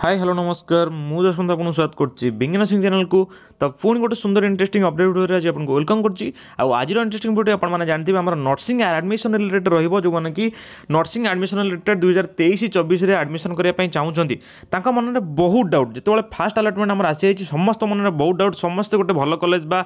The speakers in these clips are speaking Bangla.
હાય હેલો નમસ્કાર હું જશવંત આપણું સ્વાગત କରୁଛି ବେଙ୍ଗିନା ସିଂ ଚ୍ୟାନେଲ୍କୁ ତ ପୁଣି ଗୋଟେ ସୁନ୍ଦର ଇଣ୍ଟରେଷ୍ଟିଂ ଅପଡ଼େଟ୍ ଭିଡ଼ିଓରେ ଆଜି ଆପଣଙ୍କୁ ୱେଲକମ୍ କରୁଛି ଆଉ ଆଜିର ଇଣ୍ଟରେଷ୍ଟିଂ ଭିଡ଼ିଓ ଆପଣମାନେ ଜାଣିଥିବେ ଆମର ନର୍ସିଂ ଆଡ଼ମିସନ୍ ରିଲେଟେଡ଼୍ ରହିବ ଯେଉଁମାନେ କି ନର୍ସିଂ ଆଡ଼ମିସନ୍ ରିଲେଟେଡ଼୍ ଦୁଇ ହଜାର ତେଇଶ ଚବିଶରେ ଆଡ଼ମିସନ୍ କରିବା ପାଇଁ ଚାହୁଁଛନ୍ତି ତାଙ୍କ ମନରେ ବହୁତ ଡାଉଟ୍ ଯେତେବେଳେ ଫାଷ୍ଟ ଆଲଟମେଣ୍ଟ ଆମର ଆସିଯାଇଛି ସମସ୍ତ ମନରେ ବହୁତ ଡାଉଟ୍ ସମସ୍ତେ ଗୋଟେ ଭଲ କଲେଜ ବା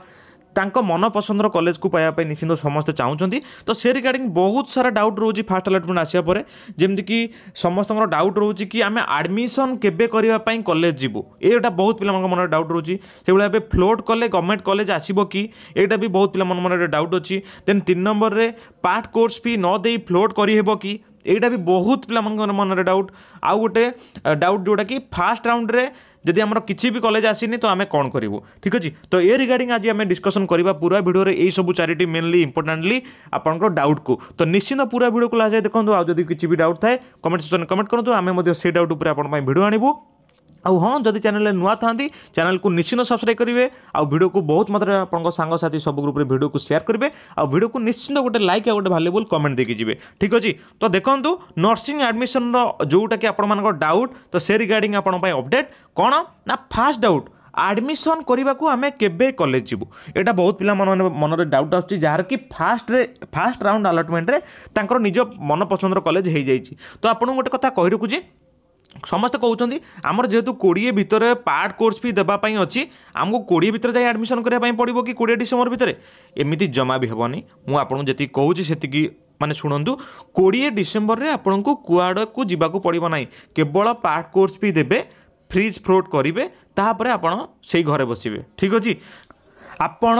ତାଙ୍କ ମନ ପସନ୍ଦର କଲେଜକୁ ପାଇବା ପାଇଁ ନିଶ୍ଚିନ୍ତ ସମସ୍ତେ ଚାହୁଁଛନ୍ତି ତ ସେ ରିଗାର୍ଡ଼ିଂ ବହୁତ ସାରା ଡାଉଟ୍ ରହୁଛି ଫାଷ୍ଟ ଆଲଟମେଣ୍ଟ ଆସିବା ପରେ ଯେମିତିକି ସମସ୍ତଙ୍କର ଡାଉଟ୍ ରହୁଛି କି ଆମେ ଆଡ଼ମିସନ୍ କେବେ କରିବା ପାଇଁ କଲେଜ ଯିବୁ ଏଇଟା ବହୁତ ପିଲାମାନଙ୍କ ମନରେ ଡାଉଟ୍ ରହୁଛି ସେଭଳିଆ ଏବେ ଫ୍ଲୋଟ୍ କଲେ ଗଭର୍ଣ୍ଣମେଣ୍ଟ କଲେଜ ଆସିବ କି ଏଇଟା ବି ବହୁତ ପିଲାମାନଙ୍କ ମନରେ ଡାଉଟ୍ ଅଛି ଦେନ୍ ତିନି ନମ୍ବରରେ ପାର୍ଟ କୋର୍ସ ଫି ନ ଦେଇ ଫ୍ଲୋଟ୍ କରିହେବ କି ଏଇଟା ବି ବହୁତ ପିଲାମାନଙ୍କର ମନରେ ଡାଉଟ୍ ଆଉ ଗୋଟେ ଡାଉଟ୍ ଯେଉଁଟାକି ଫାର୍ଷ୍ଟ ରାଉଣ୍ଡରେ ଯଦି ଆମର କିଛି ବି କଲେଜ ଆସିନି ତ ଆମେ କ'ଣ କରିବୁ ଠିକ୍ ଅଛି ତ ଏ ରିଗାର୍ଡ଼ିଂ ଆଜି ଆମେ ଡିସ୍କସନ୍ କରିବା ପୁରା ଭିଡ଼ିଓରେ ଏଇସବୁ ଚାରିଟି ମେନ୍ଲି ଇମ୍ପୋର୍ଟାଣ୍ଟଲି ଆପଣଙ୍କର ଡାଉଟ୍କୁ ତ ନିଶ୍ଚିନ୍ତ ପୁରା ଭିଡ଼ିଓକୁ ଲାଷ୍ଟ ଦେଖନ୍ତୁ ଆଉ ଯଦି କିଛି ବି ଡାଉଟ୍ ଥାଏ କମେଣ୍ଟ ସେକ୍ସନ୍ କମେଣ୍ଟ କରନ୍ତୁ ଆମେ ମଧ୍ୟ ସେ ଡାଉଟ୍ ଉପରେ ଆପଣଙ୍କ ପାଇଁ ଭିଡ଼ିଓ ଆଣିବୁ ଆଉ ହଁ ଯଦି ଚ୍ୟାନେଲରେ ନୂଆ ଥାନ୍ତି ଚ୍ୟାନେଲକୁ ନିଶ୍ଚିତ ସବସ୍କ୍ରାଇବ୍ କରିବେ ଆଉ ଭିଡ଼ିଓକୁ ବହୁତ ମାତ୍ରାରେ ଆପଣଙ୍କ ସାଙ୍ଗସାଥି ସବୁ ଗ୍ରୁପ୍ରେ ଭିଡ଼ିଓକୁ ସେୟାର କରିବେ ଆଉ ଭିଡ଼ିଓକୁ ନିଶ୍ଚିତ ଗୋଟେ ଲାଇକ୍ ଆଉ ଗୋଟେ ଭାଲ୍ୟୁବୁଲ୍ କମେଣ୍ଟ ଦେଇକି ଯିବେ ଠିକ୍ ଅଛି ତ ଦେଖନ୍ତୁ ନର୍ସିଂ ଆଡ଼ମିସନ୍ର ଯେଉଁଟାକି ଆପଣମାନଙ୍କ ଡାଉଟ୍ ତ ସେ ରିଗାର୍ଡ଼ିଂ ଆପଣଙ୍କ ପାଇଁ ଅପଡ଼େଟ୍ କ'ଣ ନା ଫାଷ୍ଟ ଡାଉଟ୍ ଆଡ଼ମିସନ୍ କରିବାକୁ ଆମେ କେବେ କଲେଜ ଯିବୁ ଏଇଟା ବହୁତ ପିଲାମାନେ ମନରେ ଡାଉଟ୍ ଆସୁଛି ଯାହାରକି ଫାଷ୍ଟରେ ଫାଷ୍ଟ ରାଉଣ୍ଡ ଆଲଟମେଣ୍ଟରେ ତାଙ୍କର ନିଜ ମନ ପସନ୍ଦର କଲେଜ ହେଇଯାଇଛି ତ ଆପଣଙ୍କୁ ଗୋଟେ କଥା କହି ରଖୁଛି ସମସ୍ତେ କହୁଛନ୍ତି ଆମର ଯେହେତୁ କୋଡ଼ିଏ ଭିତରେ ପାର୍ଟ କୋର୍ସ ଫି ଦେବା ପାଇଁ ଅଛି ଆମକୁ କୋଡ଼ିଏ ଭିତରେ ଯାଇ ଆଡ଼ମିସନ୍ କରିବା ପାଇଁ ପଡ଼ିବ କି କୋଡ଼ିଏ ଡିସେମ୍ବର ଭିତରେ ଏମିତି ଜମା ବି ହେବନି ମୁଁ ଆପଣଙ୍କୁ ଯେତିକି କହୁଛି ସେତିକି ମାନେ ଶୁଣନ୍ତୁ କୋଡ଼ିଏ ଡିସେମ୍ବରରେ ଆପଣଙ୍କୁ କୁଆଡ଼କୁ ଯିବାକୁ ପଡ଼ିବ ନାହିଁ କେବଳ ପାର୍ଟ କୋର୍ସ ଫି ଦେବେ ଫ୍ରିଜ୍ ଫ୍ଲୋଟ୍ କରିବେ ତାପରେ ଆପଣ ସେଇ ଘରେ ବସିବେ ଠିକ୍ ଅଛି ଆପଣ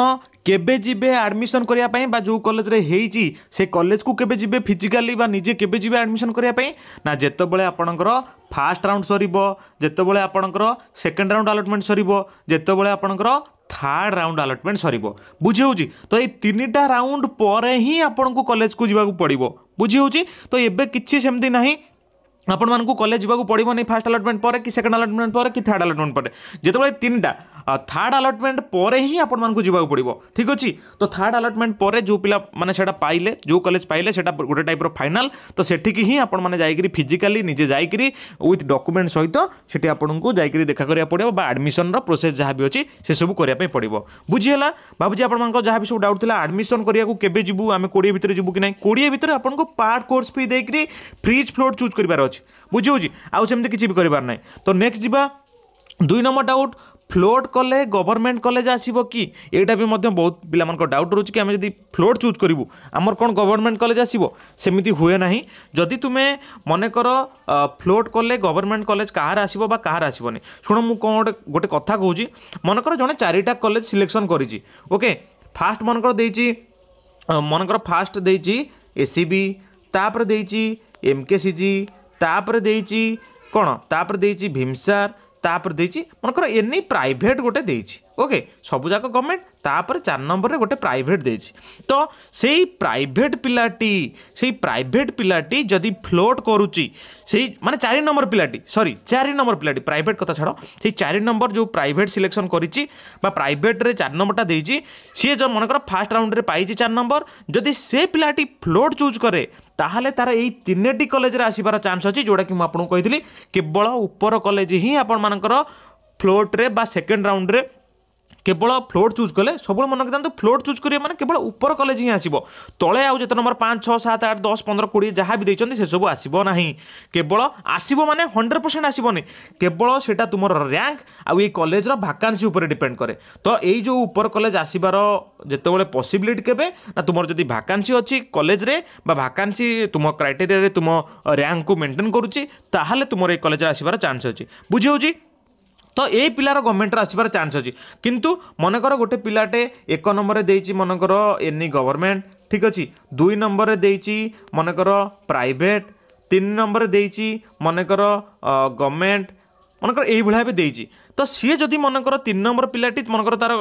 केडमिशन करने जो कलेज से कलेज को केवे फिजिकाली निजे के आडमिशन करने जितेबाला आपणकर फास्ट राउंड सर जितेबाला आपणकर सेकेंड राउंड आलटमेंट सर जितेबाला आपणकर थार्ड राउंड आलटमेंट सर बुझे तो ये तीनटा राउंड पर ही तो आपन को कलेज को जवाक पड़ो बुझे तो ये किमती ना आपण मूँ कलेज जावाक पड़ोनी फास्ट आलटमेंट पर कि सेकेंड आलटमेंट पर कि थर्ड आलटमेंट पर जितेबाला तीनटा থার্ড আলটমেন্ট পরে ହିଁ ଆପଣମାନଙ୍କୁ ଯିବାକୁ ପଡ଼ିବ ଠିକ୍ ଅଛି ତ ଥାର୍ଡ଼ ଆଲଟମେଣ୍ଟ ପରେ ଯେଉଁ ପିଲା ମାନେ ସେଇଟା ପାଇଲେ ଯେଉଁ କଲେଜ ପାଇଲେ ସେଇଟା ଗୋଟେ ଟାଇପ୍ର ଫାଇନାଲ୍ ତ ସେଠିକି ହିଁ ଆପଣମାନେ ଯାଇକରି ଫିଜିକାଲି ନିଜେ ଯାଇକରି ୱିଥ୍ ଡକୁମେଣ୍ଟ ସହିତ ସେଠି ଆପଣଙ୍କୁ ଯାଇକରି ଦେଖା କରିବାକୁ ପଡ଼ିବ ବା ଆଡ଼ମିସନର ପ୍ରୋସେସ୍ ଯାହା ବି ଅଛି ସେସବୁ କରିବା ପାଇଁ ପଡ଼ିବ ବୁଝିହେଲା ଭାବୁଛି ଆପଣମାନଙ୍କ ଯାହା ବି ସବୁ ଡାଉଟ୍ ଥିଲା ଆଡ଼ମିସନ କରିବାକୁ କେବେ ଯିବୁ ଆମେ କୋଡ଼ିଏ ଭିତରେ ଯିବୁ କି ନାହିଁ କୋଡ଼ିଏ ଭିତରେ ଆପଣଙ୍କୁ ପାର୍ଟ କୋର୍ସ ଫି ଦେଇକରି ଫ୍ରିଜ୍ ଫ୍ଲୋର୍ ଚୁଜ୍ କରିବାର ଅଛି ବୁଝି ହେଉଛି ଆଉ ସେମିତି କିଛି ବି କରିବାର ନାହିଁ ତ ନେକ୍ସଟ ଯିବା দুই নম্বর ডাউট ফ্লোট কলে গভর্নমেন্ট কলেজ আসব কি এইটা বি বহুত পিলা ডাউট রয়েছে কি আমি যদি ফ্লোট চুজ করবু আমার কোণ গভর্নমেন্ট কলেজ আসব সেমিতি হুয়ে না যদি তুমি মনে কর ফ্লোট কলে গভর্নমেন্ট কলেজ কাহার আসব বা কাহার আসবনি শুণ মু কোণ গোটে গোটে কথা কହୁছি মনে কর জনে চারিটা কলেজ সিলেকশন করেছি ওকে ফার্স্ট মনে কর দিয়েছি মনে কর ফার্স্ট দিয়েছি এসিবি তাপরে দিয়েছি এমকেসিজি তাপরে দিয়েছি কোণ তাপরে দিয়েছি ভীমসার তাপরে দিয়েছি মনে করো এনি প্রাইভেট গোটে দিয়েছি ওকে সবুজাক গভর্নমেন্ট ତାପରେ ଚାରି ନମ୍ବରରେ ଗୋଟେ ପ୍ରାଇଭେଟ୍ ଦେଇଛି ତ ସେଇ ପ୍ରାଇଭେଟ୍ ପିଲାଟି ସେଇ ପ୍ରାଇଭେଟ୍ ପିଲାଟି ଯଦି ଫ୍ଲୋଟ୍ କରୁଛି ସେଇ ମାନେ ଚାରି ନମ୍ବର ପିଲାଟି ସରି ଚାରି ନମ୍ବର ପିଲାଟି ପ୍ରାଇଭେଟ୍ କଥା ଛାଡ଼ ସେଇ ଚାରି ନମ୍ବର ଯେଉଁ ପ୍ରାଇଭେଟ୍ ସିଲେକ୍ସନ୍ କରିଛି ବା ପ୍ରାଇଭେଟ୍ରେ ଚାରି ନମ୍ବରଟା ଦେଇଛି ସିଏ ଯେଉଁ ମନେକର ଫାର୍ଷ୍ଟ ରାଉଣ୍ଡରେ ପାଇଛି ଚାରି ନମ୍ବର ଯଦି ସେ ପିଲାଟି ଫ୍ଲୋଟ୍ ଚୁଜ୍ କରେ ତାହେଲେ ତା'ର ଏଇ ତିନୋଟି କଲେଜରେ ଆସିବାର ଚାନ୍ସ ଅଛି ଯେଉଁଟାକି ମୁଁ ଆପଣଙ୍କୁ କହିଥିଲି କେବଳ ଉପର କଲେଜ ହିଁ ଆପଣମାନଙ୍କର ଫ୍ଲୋଟ୍ରେ ବା ସେକେଣ୍ଡ ରାଉଣ୍ଡରେ কেবল ফ্লোর চুজ কলে সবুজ মনে রাখি ফ্লোর চুজ করি মানে কেবল উপর কলেজ হি আসব তলে আউ যেতে নম্বর পাঁচ ছ সাত আট দশ পনেরো কোড়িয়ে যা বি সেসব আসব না কেবল আসব মানে হন্ড্রেড পরসেন্ট আসবনি কেবল সেটা তোমার র্যাঙ্ক আউ এই কলেজর ভাকান্সি উপরে ডিপেন্ড করে তো এই যে উপর কলেজ আসবার যেতবে পসিবিলিটি কেবে না তোমার যদি ভাকান্সি অছি কলেজরে বা ভাকান্সি তোমার ক্রাইটেরিয়ারে তোমার র্যাঙ্ক মেন্টেন করুচি তাহলে তোমার এই কলেজে আসবার চান্স অছি বুঝি হচ্ছে ତ ଏ ପିଲାର ଗଭର୍ଣ୍ଣମେଣ୍ଟରେ ଆସିବାର ଚାନ୍ସ ଅଛି କିନ୍ତୁ ମନେକର ଗୋଟେ ପିଲାଟେ ଏକ ନମ୍ବରରେ ଦେଇଛି ମନେକର ଏନି ଗଭର୍ଣ୍ଣମେଣ୍ଟ ଠିକ୍ ଅଛି ଦୁଇ ନମ୍ବରରେ ଦେଇଛି ମନେକର ପ୍ରାଇଭେଟ୍ ତିନି ନମ୍ବରରେ ଦେଇଛି ମନେକର ଗଭର୍ଣ୍ଣମେଣ୍ଟ ମନେକର ଏଇଭଳିଆ ବି ଦେଇଛି ତ ସିଏ ଯଦି ମନେକର ତିନି ନମ୍ବର ପିଲାଟି ମନେକର ତା'ର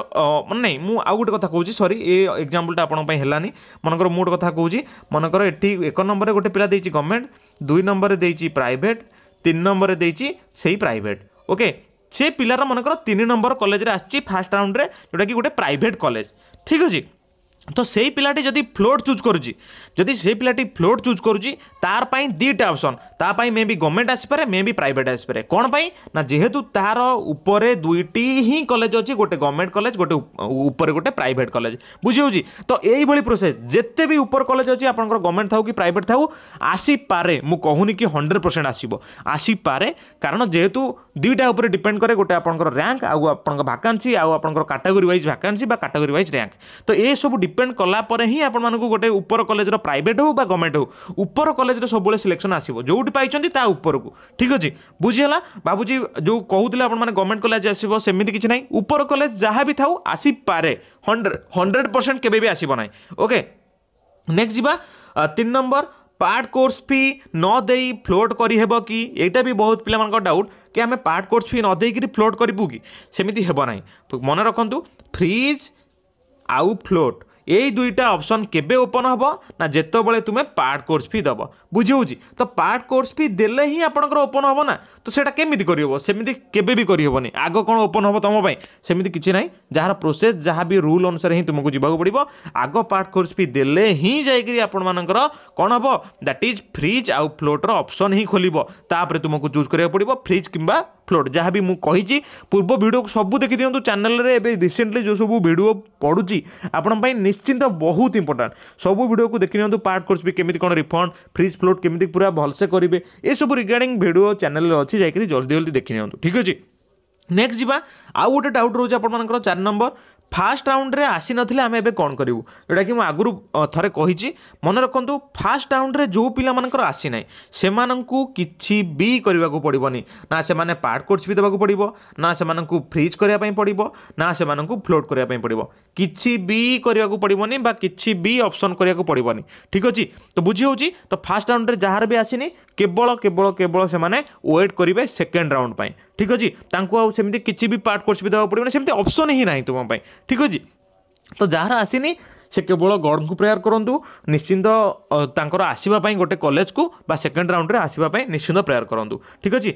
ମାନେ ନାହିଁ ମୁଁ ଆଉ ଗୋଟେ କଥା କହୁଛି ସରି ଏ ଏକ୍ଜାମ୍ପଲଟା ଆପଣଙ୍କ ପାଇଁ ହେଲାନି ମନେକର ମୁଁ ଗୋଟେ କଥା କହୁଛି ମନେକର ଏଠି ଏକ ନମ୍ବରରେ ଗୋଟେ ପିଲା ଦେଇଛି ଗଭର୍ଣ୍ଣମେଣ୍ଟ ଦୁଇ ନମ୍ବରରେ ଦେଇଛି ପ୍ରାଇଭେଟ୍ ତିନି ନମ୍ବରରେ ଦେଇଛି ସେଇ ପ୍ରାଇଭେଟ୍ ଓକେ সে পিলার মনেকর তিন নম্বর কলেজে আসছে ফার্স্ট রাউন্ডে যেটা কি গোটে প্রাইভেট কলেজ ঠিক আছে তো সেই পিলাটি যদি ফ্লোট চুজ করুছি যদি সেই পিলাটি ফ্লোট চুজ করুছি তার পাই দুইটা অপসন তা পাই মে বি গভর্নমেন্ট আসিপারে মে বি প্রাইভেট আসিপারে কোণ পাই না যেহেতু তার উপরে দুইটি ହିଁ কলেজ ଅଛି ଗୋଟେ ଗଭର୍ଣ୍ଣମେଣ୍ଟ କଲେଜ ଗୋଟେ ଉପରେ ଗୋଟେ ପ୍ରାଇଭେଟ୍ କଲେଜ ବୁଝି ହେଉଛି ତ ଏଇଭଳି ପ୍ରୋସେସ୍ ଯେତେ ବି ଉପର କଲେଜ ଅଛି ଆପଣଙ୍କର ଗଭର୍ଣ୍ଣମେଣ୍ଟ ଥାଉ କି ପ୍ରାଇଭେଟ୍ ଥାଉ ଆସିପାରେ ମୁଁ କହୁନି କି ହଣ୍ଡ୍ରେଡ଼ ପରସେଣ୍ଟ ଆସିବ ଆସିପାରେ କାରଣ ଯେହେତୁ দুইটা উপরে ডিপেন্ড করে গোটে আপনার র্যাঙ্ক আউ আপনার ভাকান্সি আউ আপনার ক্যাটাগোরি ওয়াইজ ভাকান্সি বা ক্যাটাগোরি ওয়াইজ র্যাঙ্ক তো এসব ডিপেন্ড কলাপরে হি আপনার গোটে উপর কলেজর প্রাইভেট হোক বা গভর্নমেন্ট হোক উপর কলেজর সবুলে সিলেকশন আসব যেটি পাইছেন তা উপরক ঠিক আছে বুঝিগলা ভাবুছি যে কুলে আপনার গভর্নমেন্ট কলেজ আসব সেমিতি কিছু না উপর কলেজ যা বি থাও আসিপারে হন্ড্রেড হন্ড্রেড পরসেন্ট কেবে বি আসব না ওকে নেক্সট যা তিন নম্বর ପାର୍ଟ କୋର୍ସ ଫି ନ ଦେଇ ଫ୍ଲୋଟ୍ କରିହେବ କି ଏଇଟା ବି ବହୁତ ପିଲାମାନଙ୍କ ଡାଉଟ୍ କି ଆମେ ପାର୍ଟ କୋର୍ସ ଫି ନ ଦେଇକିରି ଫ୍ଲୋଟ୍ କରିବୁ କି ସେମିତି ହେବ ନାହିଁ ମନେ ରଖନ୍ତୁ ଫ୍ରିଜ୍ ଆଉ ଫ୍ଲୋଟ୍ এই দুইটা অপসন কেবে ওপন হব না যেতবে তুমি পার্ট কোর্স ফি দেব বুঝিছি তো পার্ট কোর্স ফি দেলে হি আপনার ওপন হব না তো সেটা কেমিতি করহব সেমিতি কেবে বি করহবনি আগ কোণ ওপন হব তোমার সেমিতি কিছু না যার প্রোসেস যা বি রুল অনুসারে হি তুমি যাওয়া পড়ব আগ পার্ট কোর্স ফি দেলে হি যাই আপনার কোণ হব দ্যাট ইজ ফ্রিজ আউ ফ্লোটর অপসন হি খোল তাপরে তুমি চুজ করা পড়ব ফ্রিজ কিংবা ଅପଲୋଡ଼ ଯାହା ବି ମୁଁ କହିଛି ପୂର୍ବ ଭିଡ଼ିଓକୁ ସବୁ ଦେଖିଦିଅନ୍ତୁ ଚ୍ୟାନେଲରେ ଏବେ ରିସେଣ୍ଟଲି ଯେଉଁ ସବୁ ଭିଡ଼ିଓ ପଡ଼ୁଛି ଆପଣଙ୍କ ପାଇଁ ନିଶ୍ଚିନ୍ତ ବହୁତ ଇମ୍ପୋର୍ଟାଣ୍ଟ ସବୁ ଭିଡ଼ିଓକୁ ଦେଖିନିଅନ୍ତୁ ପାର୍ଟ କୋର୍ସ ବି କେମିତି କ'ଣ ରିଫଣ୍ଡ ଫ୍ରିଜ୍ ଫ୍ଲୋଟ୍ କେମିତି ପୁରା ଭଲସେ କରିବେ ଏସବୁ ରିଗାର୍ଡ଼ିଂ ଭିଡ଼ିଓ ଚ୍ୟାନେଲରେ ଅଛି ଯାଇକି ଜଲ୍ଦି ଜଲ୍ଦି ଦେଖିନିଅନ୍ତୁ ଠିକ୍ ଅଛି ନେକ୍ସଟ ଯିବା ଆଉ ଗୋଟେ ଡାଉଟ୍ ରହୁଛି ଆପଣମାନଙ୍କର ଚାରି ନମ୍ବର ফার্স্ট রাউন্ডরে আসিনলে আমি এবে କ'ଣ କରିବୁ ଯେଉଁଟାକି ମୁଁ ଆଗରୁ ଥରେ କହିଛି ମନେ ରଖନ୍ତୁ ଫାର୍ଷ୍ଟ ରାଉଣ୍ଡରେ ଯେଉଁ ପିଲାମାନଙ୍କର ଆସିନାହିଁ ସେମାନଙ୍କୁ କିଛି ବି କରିବାକୁ ପଡ଼ିବନି ନା ସେମାନେ ପାର୍ଟ କୋର୍ସ ବି ଦେବାକୁ ପଡ଼ିବ ନା ସେମାନଙ୍କୁ ଫ୍ରିଜ୍ କରିବା ପାଇଁ ପଡ଼ିବ ନା ସେମାନଙ୍କୁ ଫ୍ଲୋଟ୍ କରିବା ପାଇଁ ପଡ଼ିବ କିଛି ବି କରିବାକୁ ପଡ଼ିବନି ବା କିଛି ବି ଅପସନ୍ କରିବାକୁ ପଡ଼ିବନି ଠିକ୍ ଅଛି ତ ବୁଝି ହେଉଛି ତ ଫାର୍ଷ୍ଟ ରାଉଣ୍ଡରେ ଯାହାର ବି ଆସିନି କେବଳ କେବଳ କେବଳ ସେମାନେ ୱେଟ୍ କରିବେ ସେକେଣ୍ଡ ରାଉଣ୍ଡ ପାଇଁ ଠିକ୍ ଅଛି ତାଙ୍କୁ ଆଉ ସେମିତି କିଛି ବି ପାର୍ଟ କୋର୍ସ ବି ଦେବାକୁ ପଡ଼ିବନି ସେମିତି ଅପସନ୍ ହିଁ ନାହିଁ ତୁମ ପାଇଁ ଠିକ୍ ଅଛି ତ ଯାହାର ଆସିନି ସେ କେବଳ ଗଡ଼ଙ୍କୁ ପ୍ରେୟାର କରନ୍ତୁ ନିଶ୍ଚିନ୍ତ ତାଙ୍କର ଆସିବା ପାଇଁ ଗୋଟେ କଲେଜକୁ ବା ସେକେଣ୍ଡ ରାଉଣ୍ଡରେ ଆସିବା ପାଇଁ ନିଶ୍ଚିନ୍ତ ପ୍ରେୟାର କରନ୍ତୁ ଠିକ୍ ଅଛି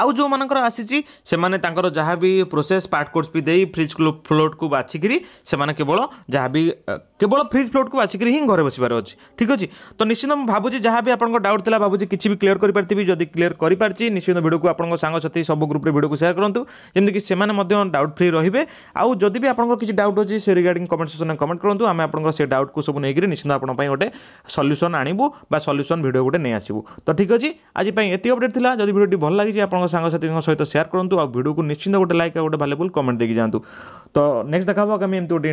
ଆଉ ଯେଉଁମାନଙ୍କର ଆସିଛି ସେମାନେ ତାଙ୍କର ଯାହା ବି ପ୍ରୋସେସ୍ ପାର୍ଟ କୋର୍ସ ବି ଦେଇ ଫ୍ରିଜ୍ ଫ୍ଲୋଟ୍କୁ ବାଛିକିରି ସେମାନେ କେବଳ ଯାହା ବି কেবল ফ্রিজ ফ্লোটକୁ ଆସିକରି ହିଁ ଘରେ ବସିବାର ଅଛି ଠିକ୍ ଅଛି ତ ନିଶ୍ଚିନ୍ତ ମୁଁ ଭାବୁଛି ଯାହା ବି ଆପଣଙ୍କ ଡାଉଟ୍ ଥିଲା ଭାବୁଛି କିଛି ବି କ୍ଲିୟର କରିପାରିଥିବି ଯଦି କ୍ଲିୟର କରିପାରିଛି ନିଶ୍ଚିନ୍ତ ଭିଡ଼ିଓକୁ ଆପଣଙ୍କ ସାଙ୍ଗସାଥି ସବୁ ଗ୍ରୁପ୍ରେ ଭିଡ଼ିଓକୁ ସେୟାର କରନ୍ତୁ ଯେମିତିକି ସେମାନେ ମଧ୍ୟ ଡାଉଟ୍ ଫ୍ରି ରହିବେ ଆଉ ଯଦି ବି ଆପଣଙ୍କର କିଛି ଡାଉଟ୍ ଅଛି ସେ ରିଗାର୍ଡିଂ କମେଣ୍ଟ ସେକ୍ସନରେ କମେଣ୍ଟ କରନ୍ତୁ ଆମେ ଆପଣଙ୍କର ସେ ଡାଉଟ୍କୁ ସବୁ ନେଇକରି ନିଶ୍ଚିନ୍ତ ଆପଣଙ୍କ ପାଇଁ ଗୋଟେ ସଲ୍ୟୁସନ୍ ଆଣିବୁ ବା ସଲ୍ୟୁସନ୍ ଭିଡ଼ିଓ ଗୋଟେ ନେଇ ଆସିବୁ ତ ଠିକ୍ ଅଛି ଆଜି ପାଇଁ ଏତିକି ଅପଡ଼େଟ୍ ଥିଲା ଯଦି ভিডিওটি ভাল লাগিছে আপনার সাংসাথীঙ্ সহ সেয়ার করতু আর ভিডিওকে নিশ্চিন্ত গোটে লাইক আর গোটে ভালেবল কমেন্ট দেখি যাতে তো নেক্সট দেখা হব আমি এমতি গোটে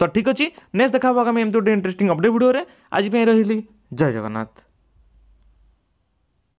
तो ठीक अच्छे नेक्स्ट देखा आगामी एमती गोटे इंटरेस्टिंग अपडेट भिडियो आज रही जय जगन्नाथ